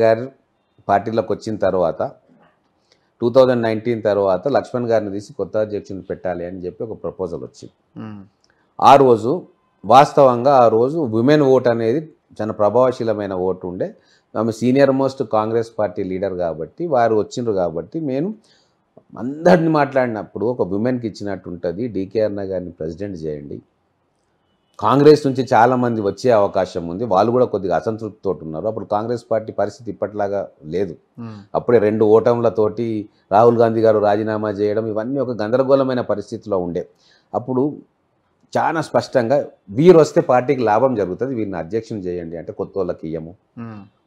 గారు పార్టీలోకి వచ్చిన తర్వాత టూ థౌజండ్ నైన్టీన్ తర్వాత లక్ష్మణ్ గారిని తీసి కొత్త అధ్యక్షుని పెట్టాలి అని చెప్పి ఒక ప్రపోజల్ వచ్చింది ఆ రోజు వాస్తవంగా ఆ రోజు ఉమెన్ ఓట్ అనేది చాలా ప్రభావశీలమైన ఓటు ఉండే ఆమె senior most Congress party leader కాబట్టి వారు వచ్చిండ్రు కాబట్టి నేను అందరిని మాట్లాడినప్పుడు ఒక ఉమెన్కి ఇచ్చినట్టు ఉంటుంది డికేఆర్ గారిని ప్రెసిడెంట్ చేయండి కాంగ్రెస్ నుంచి చాలామంది వచ్చే అవకాశం ఉంది వాళ్ళు కూడా కొద్దిగా అసంతృప్తితో ఉన్నారు అప్పుడు కాంగ్రెస్ పార్టీ పరిస్థితి ఇప్పట్లాగా లేదు అప్పుడే రెండు ఓటంలతోటి రాహుల్ గాంధీ గారు రాజీనామా చేయడం ఇవన్నీ ఒక గందరగోళమైన పరిస్థితిలో ఉండే అప్పుడు చాలా స్పష్టంగా వీరు వస్తే పార్టీకి లాభం జరుగుతుంది వీరిని అధ్యక్షం చేయండి అంటే కొత్త వాళ్ళకి ఇయ్యము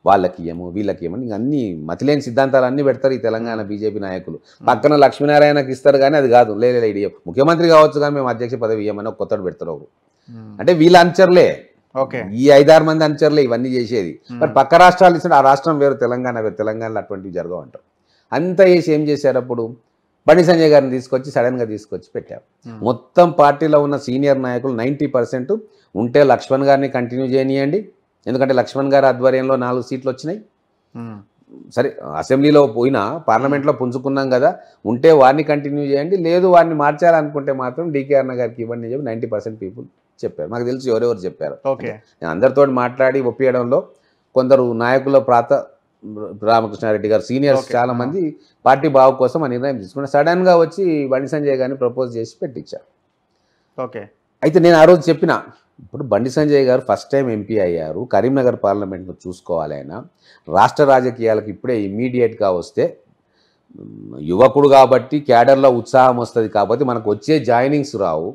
వాళ్ళకి ఏమో వీళ్ళకి ఏమో ఇంక అన్ని మతిలేని సిద్ధాంతాలు అన్నీ పెడతారు ఈ తెలంగాణ బీజేపీ నాయకులు పక్కన లక్ష్మీనారాయణకి ఇస్తారు కానీ అది కాదు లేదు ఇడియం ముఖ్యమంత్రి కావచ్చు కానీ మేము అధ్యక్ష పదవి ఇవ్వమని ఒక కొత్తడు పెడతారు అంటే వీళ్ళ అంచర్లే ఈ ఐదారు మంది అంచర్లే ఇవన్నీ చేసేది మరి పక్క రాష్ట్రాలు ఇచ్చిన ఆ రాష్ట్రం వేరు తెలంగాణ వేరు తెలంగాణలో అటువంటివి జరగవు అంటారు అంతా చేసి ఏం చేశారు అప్పుడు బండి సంజయ్ గారిని తీసుకొచ్చి సడన్గా తీసుకొచ్చి పెట్టారు మొత్తం పార్టీలో ఉన్న సీనియర్ నాయకులు నైంటీ ఉంటే లక్ష్మణ్ గారిని కంటిన్యూ చేయనియండి ఎందుకంటే లక్ష్మణ్ గారి ఆధ్వర్యంలో నాలుగు సీట్లు వచ్చినాయి సరే అసెంబ్లీలో పోయినా పార్లమెంట్లో పుంజుకున్నాం కదా ఉంటే వారిని కంటిన్యూ చేయండి లేదు వారిని మార్చాలనుకుంటే మాత్రం డీకేఆర్ గారికి ఇవ్వండి చెప్పి నైంటీ పర్సెంట్ పీపుల్ చెప్పారు మాకు తెలిసి ఎవరెవరు చెప్పారు నేను అందరితో మాట్లాడి ఒప్పియడంలో కొందరు నాయకుల ప్రాత రామకృష్ణారెడ్డి గారు సీనియర్స్ చాలా మంది పార్టీ బావు కోసం ఆ నిర్ణయం సడన్ సడన్గా వచ్చి బండి సంజయ్ గారిని ప్రపోజ్ చేసి పెట్టించారు ఓకే అయితే నేను ఆ రోజు చెప్పిన ఇప్పుడు బండి సంజయ్ గారు ఫస్ట్ టైం ఎంపీ అయ్యారు కరీంనగర్ పార్లమెంట్ను చూసుకోవాలైనా రాష్ట్ర రాజకీయాలకు ఇప్పుడే ఇమీడియట్గా వస్తే యువకుడు కాబట్టి క్యాడర్లో ఉత్సాహం వస్తుంది కాబట్టి మనకు వచ్చే జాయినింగ్స్ రావు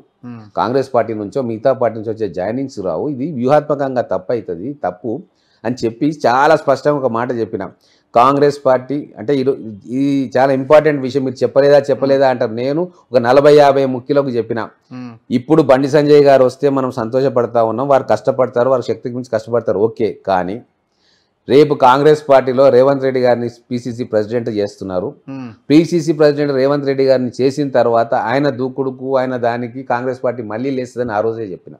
కాంగ్రెస్ పార్టీ నుంచో మిగతా పార్టీ నుంచి వచ్చే జాయినింగ్స్ రావు ఇది వ్యూహాత్మకంగా తప్పు అవుతుంది తప్పు అని చెప్పి చాలా స్పష్టంగా ఒక మాట చెప్పిన కాంగ్రెస్ పార్టీ అంటే ఈరోజు ఈ చాలా ఇంపార్టెంట్ విషయం మీరు చెప్పలేదా చెప్పలేదా అంటారు నేను ఒక నలభై యాభై ముఖ్యులకు చెప్పిన ఇప్పుడు బండి సంజయ్ గారు వస్తే మనం సంతోషపడతా ఉన్నాం వారు కష్టపడతారు వారి శక్తికి మించి కష్టపడతారు ఓకే కానీ రేపు కాంగ్రెస్ పార్టీలో రేవంత్ రెడ్డి గారిని పిసిసి ప్రెసిడెంట్ చేస్తున్నారు పిసిసి ప్రెసిడెంట్ రేవంత్ రెడ్డి గారిని చేసిన తర్వాత ఆయన దూకుడుకు ఆయన దానికి కాంగ్రెస్ పార్టీ మళ్ళీ లేస్తుందని ఆ రోజే చెప్పిన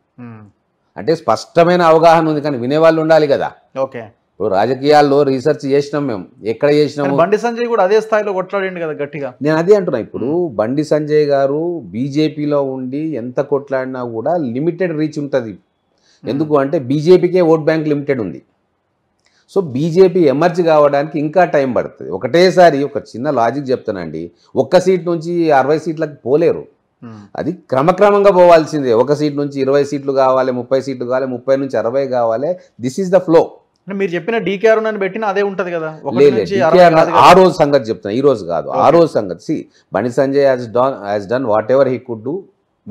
అంటే స్పష్టమైన అవగాహన ఉంది కానీ వినేవాళ్ళు ఉండాలి కదా ఓకే ఇప్పుడు రాజకీయాల్లో రీసెర్చ్ చేసినాం మేము ఎక్కడ చేసినాము బండి సంజయ్ కూడా అదే స్థాయిలో కొట్లాడండి కదా గట్టిగా నేను అదే అంటున్నా ఇప్పుడు బండి సంజయ్ గారు బీజేపీలో ఉండి ఎంత కొట్లాడినా కూడా లిమిటెడ్ రీచ్ ఉంటుంది ఎందుకు అంటే బీజేపీకే ఓట్ బ్యాంక్ లిమిటెడ్ ఉంది సో బీజేపీ ఎమర్జ్ కావడానికి ఇంకా టైం పడుతుంది ఒకటేసారి ఒక చిన్న లాజిక్ చెప్తానండి ఒక్క సీట్ నుంచి అరవై సీట్లకు పోలేరు అది క్రమక్రమంగా పోవాల్సిందే ఒక సీట్ నుంచి ఇరవై సీట్లు కావాలి ముప్పై సీట్లు కావాలి ముప్పై నుంచి అరవై కావాలి దిస్ ఈజ్ ద ఫ్లో మీరు చెప్పిన డీకే అరుణ్ అని పెట్టిన అదే ఉంటది కదా ఆ రోజు సంగతి చెప్తున్నా ఈ రోజు కాదు ఆ రోజు సంగతి సి Bandi Sanjay has done has done whatever he could do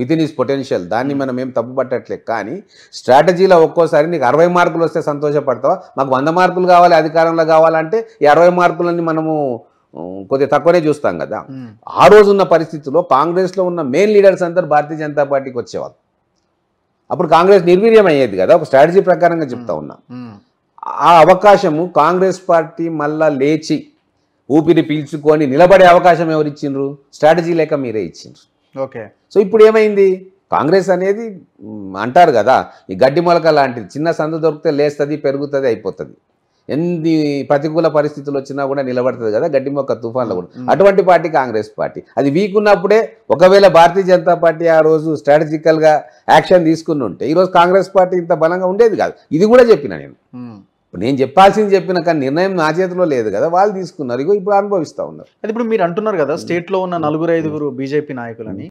with in his potential దాన్ని hmm. మనం ఏం తప్పు పట్టట్లేదు కానీ స్ట్రాటజీలో ఒక్కోసారి నీకు అరవై మార్కులు వస్తే సంతోషపడతావా మాకు వంద మార్కులు కావాలి అధికారంలో కావాలంటే ఈ అరవై మార్కులని మనము కొద్దిగా తక్కువనే చూస్తాం కదా hmm. ఆ రోజున్న పరిస్థితుల్లో కాంగ్రెస్లో ఉన్న మెయిన్ లీడర్స్ అందరు భారతీయ జనతా పార్టీకి వచ్చేవాళ్ళు అప్పుడు కాంగ్రెస్ నిర్వీర్యం అయ్యేది కదా ఒక స్ట్రాటజీ ప్రకారంగా చెప్తా hmm. ఉన్నా ఆ అవకాశము కాంగ్రెస్ పార్టీ మళ్ళా లేచి ఊపిరి పీల్చుకొని నిలబడే అవకాశం ఎవరు ఇచ్చిండ్రు స్ట్రాటజీ లేక మీరే ఇచ్చిండ్రు ఓకే సో ఇప్పుడు ఏమైంది కాంగ్రెస్ అనేది అంటారు కదా ఈ గడ్డి మొలక లాంటిది చిన్న సందు దొరికితే లేస్తుంది పెరుగుతుంది అయిపోతుంది ఎన్ని ప్రతికూల పరిస్థితులు వచ్చినా కూడా నిలబడుతుంది కదా గడ్డి మొక్క తుఫాన్లో కూడా అటువంటి పార్టీ కాంగ్రెస్ పార్టీ అది వీక్ ఉన్నప్పుడే ఒకవేళ భారతీయ జనతా పార్టీ ఆ రోజు స్ట్రాటజికల్గా యాక్షన్ తీసుకుని ఉంటే ఈరోజు కాంగ్రెస్ పార్టీ ఇంత బలంగా ఉండేది కాదు ఇది కూడా చెప్పిన నేను ఇప్పుడు నేను చెప్పాల్సింది చెప్పిన కానీ నిర్ణయం నా చేతిలో లేదు కదా వాళ్ళు తీసుకున్నారు ఇగో ఇప్పుడు అనుభవిస్తూ ఉన్నారు అది ఇప్పుడు మీరు అంటున్నారు కదా స్టేట్లో ఉన్న నలుగురు ఐదుగురు బీజేపీ నాయకులని